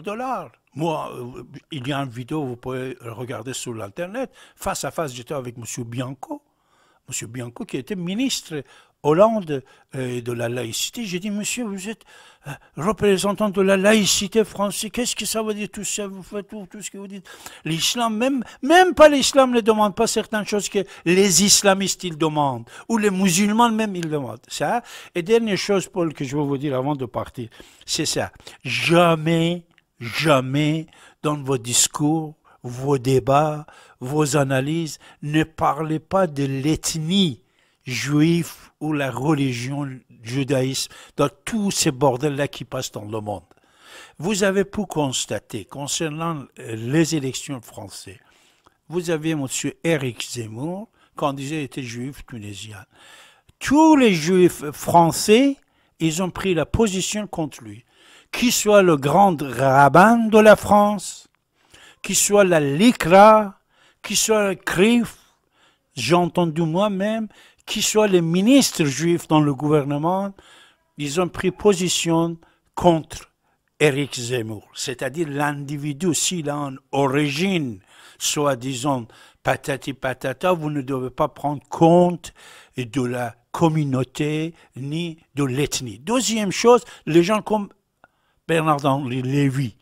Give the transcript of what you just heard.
dollars. Moi, euh, il y a une vidéo, vous pouvez regarder sur l'Internet. Face à face, j'étais avec M. Bianco. M. Bianco, qui était ministre Hollande euh, de la laïcité. J'ai dit, monsieur, vous êtes euh, représentant de la laïcité française. Qu'est-ce que ça veut dire tout ça Vous faites tout, tout ce que vous dites. L'islam, même, même pas l'islam ne demande pas certaines choses que les islamistes ils demandent, ou les musulmans même ils demandent. Ça. Et dernière chose, Paul, que je veux vous dire avant de partir, c'est ça. Jamais jamais dans vos discours, vos débats, vos analyses, ne parlez pas de l'ethnie juive ou la religion judaïsme, dans tous ces bordels-là qui passent dans le monde. Vous avez pu constater, concernant euh, les élections françaises, vous avez M. Eric Zemmour, disait était juif tunisien. Tous les juifs français, ils ont pris la position contre lui qui soit le grand rabbin de la France, qui soit la Likra, qui soit le CRIF, j'ai entendu moi-même, qui soit le ministre juif dans le gouvernement, ils ont pris position contre Éric Zemmour, c'est-à-dire l'individu, s'il a une origine, soit disons patati patata, vous ne devez pas prendre compte de la communauté ni de l'ethnie. Deuxième chose, les gens comme Bernardin Lévy.